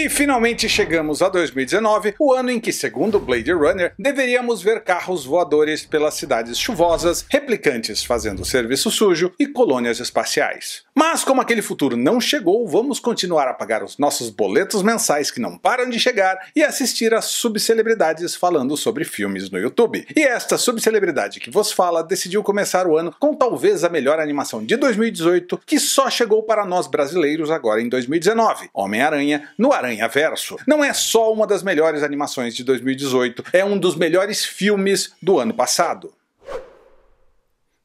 E finalmente chegamos a 2019, o ano em que, segundo Blade Runner, deveríamos ver carros voadores pelas cidades chuvosas, replicantes fazendo serviço sujo e colônias espaciais. Mas como aquele futuro não chegou, vamos continuar a pagar os nossos boletos mensais que não param de chegar e assistir às subcelebridades falando sobre filmes no YouTube. E esta subcelebridade que vos fala decidiu começar o ano com talvez a melhor animação de 2018 que só chegou para nós brasileiros agora em 2019, Homem-Aranha no Aranha Aranha Verso não é só uma das melhores animações de 2018, é um dos melhores filmes do ano passado.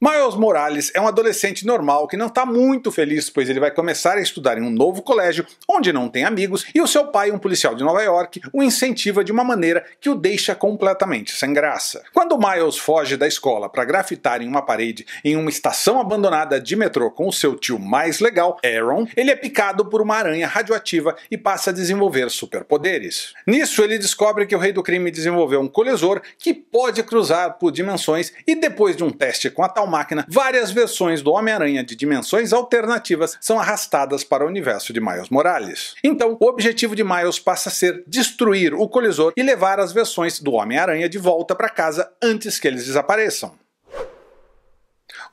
Miles Morales é um adolescente normal que não está muito feliz, pois ele vai começar a estudar em um novo colégio onde não tem amigos e o seu pai, um policial de Nova York, o incentiva de uma maneira que o deixa completamente sem graça. Quando Miles foge da escola para grafitar em uma parede em uma estação abandonada de metrô com o seu tio mais legal, Aaron, ele é picado por uma aranha radioativa e passa a desenvolver superpoderes. Nisso, ele descobre que o rei do crime desenvolveu um colisor que pode cruzar por dimensões e depois de um teste com a tal máquina, várias versões do Homem-Aranha de dimensões alternativas são arrastadas para o universo de Miles Morales. Então, o objetivo de Miles passa a ser destruir o colisor e levar as versões do Homem-Aranha de volta para casa antes que eles desapareçam.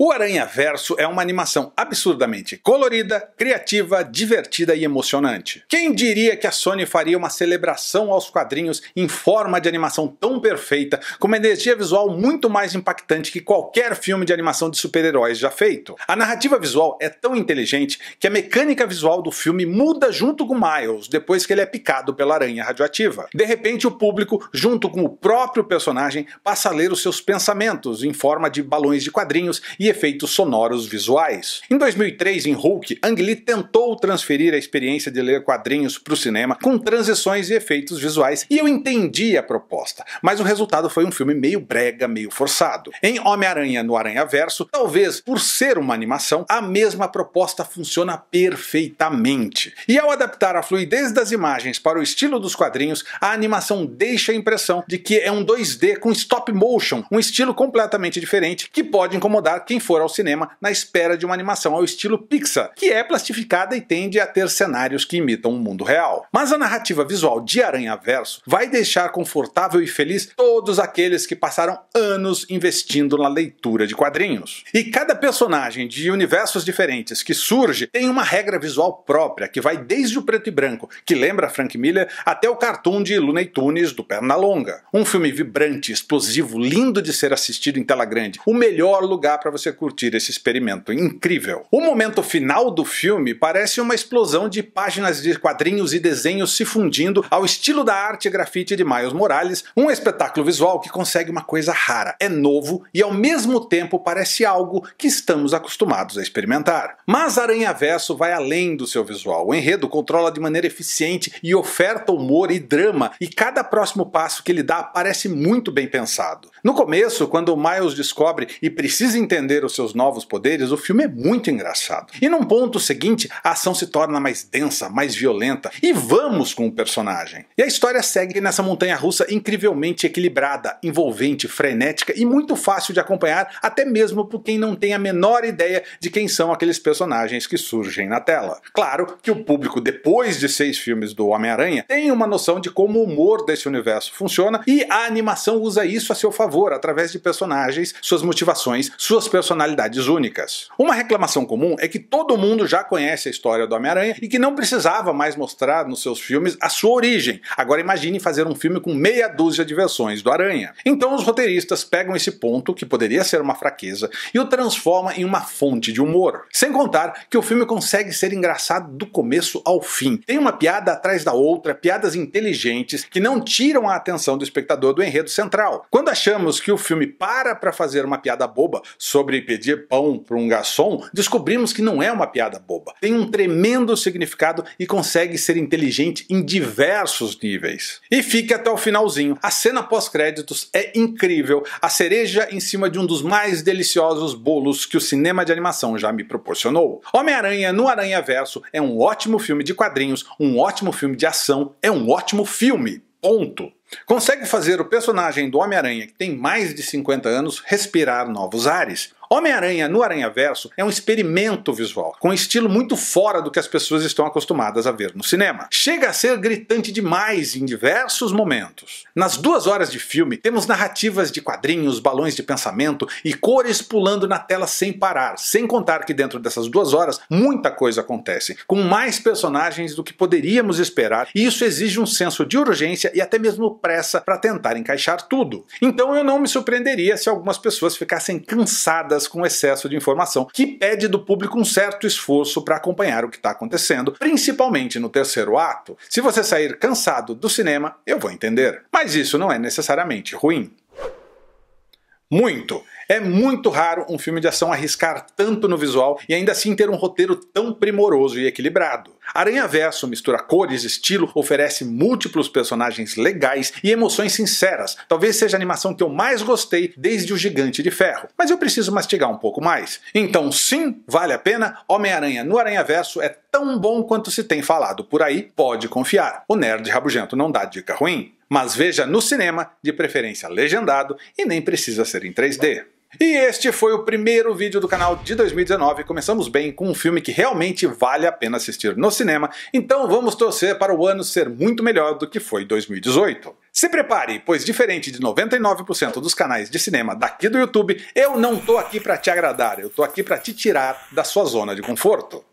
O Aranha Verso é uma animação absurdamente colorida, criativa, divertida e emocionante. Quem diria que a Sony faria uma celebração aos quadrinhos em forma de animação tão perfeita, com uma energia visual muito mais impactante que qualquer filme de animação de super-heróis já feito? A narrativa visual é tão inteligente que a mecânica visual do filme muda junto com Miles depois que ele é picado pela aranha radioativa. De repente, o público, junto com o próprio personagem, passa a ler os seus pensamentos em forma de balões de quadrinhos e efeitos sonoros visuais. Em 2003, em Hulk, Ang Lee tentou transferir a experiência de ler quadrinhos para o cinema com transições e efeitos visuais, e eu entendi a proposta, mas o resultado foi um filme meio brega, meio forçado. Em Homem-Aranha no Aranha Verso, talvez por ser uma animação, a mesma proposta funciona perfeitamente. E ao adaptar a fluidez das imagens para o estilo dos quadrinhos, a animação deixa a impressão de que é um 2D com stop motion, um estilo completamente diferente que pode incomodar quem for ao cinema na espera de uma animação ao estilo Pixar, que é plastificada e tende a ter cenários que imitam o um mundo real. Mas a narrativa visual de Aranha Verso vai deixar confortável e feliz todos aqueles que passaram anos investindo na leitura de quadrinhos. E cada personagem de universos diferentes que surge tem uma regra visual própria que vai desde o preto e branco, que lembra Frank Miller, até o cartoon de Looney Tunes do Pernalonga. Um filme vibrante, explosivo, lindo de ser assistido em tela grande, o melhor lugar para você você curtir esse experimento incrível. O momento final do filme parece uma explosão de páginas de quadrinhos e desenhos se fundindo ao estilo da arte grafite de Miles Morales, um espetáculo visual que consegue uma coisa rara, é novo e ao mesmo tempo parece algo que estamos acostumados a experimentar. Mas Aranha Verso vai além do seu visual. O enredo controla de maneira eficiente e oferta humor e drama, e cada próximo passo que ele dá parece muito bem pensado. No começo, quando Miles descobre e precisa entender aprender os seus novos poderes, o filme é muito engraçado. E num ponto seguinte, a ação se torna mais densa, mais violenta, e vamos com o personagem. E a história segue nessa montanha russa incrivelmente equilibrada, envolvente, frenética e muito fácil de acompanhar, até mesmo por quem não tem a menor ideia de quem são aqueles personagens que surgem na tela. Claro que o público, depois de seis filmes do Homem-Aranha, tem uma noção de como o humor desse universo funciona e a animação usa isso a seu favor, através de personagens, suas motivações, suas personalidades personalidades únicas. Uma reclamação comum é que todo mundo já conhece a história do Homem-Aranha e que não precisava mais mostrar nos seus filmes a sua origem. Agora imagine fazer um filme com meia dúzia de versões do Aranha. Então os roteiristas pegam esse ponto, que poderia ser uma fraqueza, e o transforma em uma fonte de humor. Sem contar que o filme consegue ser engraçado do começo ao fim. Tem uma piada atrás da outra, piadas inteligentes que não tiram a atenção do espectador do enredo central. Quando achamos que o filme para para fazer uma piada boba sobre sobre pedir pão para um garçom, descobrimos que não é uma piada boba. Tem um tremendo significado e consegue ser inteligente em diversos níveis. E fique até o finalzinho. A cena pós-créditos é incrível, a cereja em cima de um dos mais deliciosos bolos que o cinema de animação já me proporcionou. Homem-Aranha no Aranha Verso é um ótimo filme de quadrinhos, um ótimo filme de ação, é um ótimo filme. Ponto. Consegue fazer o personagem do Homem-Aranha, que tem mais de 50 anos, respirar novos ares. Homem-Aranha no Aranhaverso é um experimento visual, com um estilo muito fora do que as pessoas estão acostumadas a ver no cinema. Chega a ser gritante demais em diversos momentos. Nas duas horas de filme, temos narrativas de quadrinhos, balões de pensamento e cores pulando na tela sem parar, sem contar que dentro dessas duas horas muita coisa acontece, com mais personagens do que poderíamos esperar, e isso exige um senso de urgência e até mesmo pressa para tentar encaixar tudo. Então eu não me surpreenderia se algumas pessoas ficassem cansadas com excesso de informação, que pede do público um certo esforço para acompanhar o que está acontecendo, principalmente no terceiro ato. Se você sair cansado do cinema, eu vou entender. Mas isso não é necessariamente ruim. Muito. É muito raro um filme de ação arriscar tanto no visual e ainda assim ter um roteiro tão primoroso e equilibrado. Aranha Verso mistura cores, estilo, oferece múltiplos personagens legais e emoções sinceras. Talvez seja a animação que eu mais gostei desde O Gigante de Ferro, mas eu preciso mastigar um pouco mais. Então, sim, vale a pena. Homem-Aranha no Aranha Verso é tão bom quanto se tem falado por aí, pode confiar. O Nerd Rabugento não dá dica ruim. Mas veja no cinema, de preferência legendado, e nem precisa ser em 3D. E este foi o primeiro vídeo do canal de 2019. Começamos bem com um filme que realmente vale a pena assistir no cinema, então vamos torcer para o ano ser muito melhor do que foi 2018. Se prepare, pois diferente de 99% dos canais de cinema daqui do YouTube, eu não tô aqui para te agradar, eu tô aqui para te tirar da sua zona de conforto.